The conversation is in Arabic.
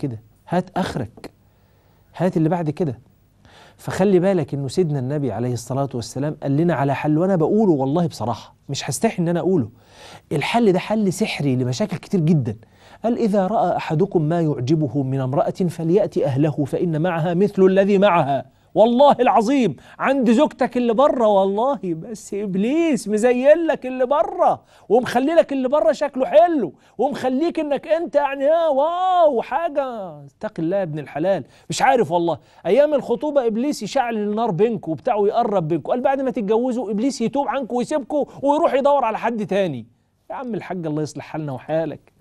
كده هات اخرك هات اللي بعد كده فخلي بالك انه سيدنا النبي عليه الصلاه والسلام قال لنا على حل وانا بقوله والله بصراحه مش هستحي ان انا اقوله الحل ده حل سحري لمشاكل كتير جدا قال اذا راى احدكم ما يعجبه من امراه فلياتي اهله فان معها مثل الذي معها والله العظيم عند زوجتك اللي بره والله بس ابليس مزين لك اللي بره ومخلي لك اللي بره شكله حلو ومخليك انك انت يعني اه واو حاجه اتق الله يا ابن الحلال مش عارف والله ايام الخطوبه ابليس يشعل النار بينكم وبتاع ويقرب بينكم قال بعد ما تتجوزوا ابليس يتوب عنكم ويسيبكم ويروح يدور على حد تاني يا عم الحاج الله يصلح حالنا وحالك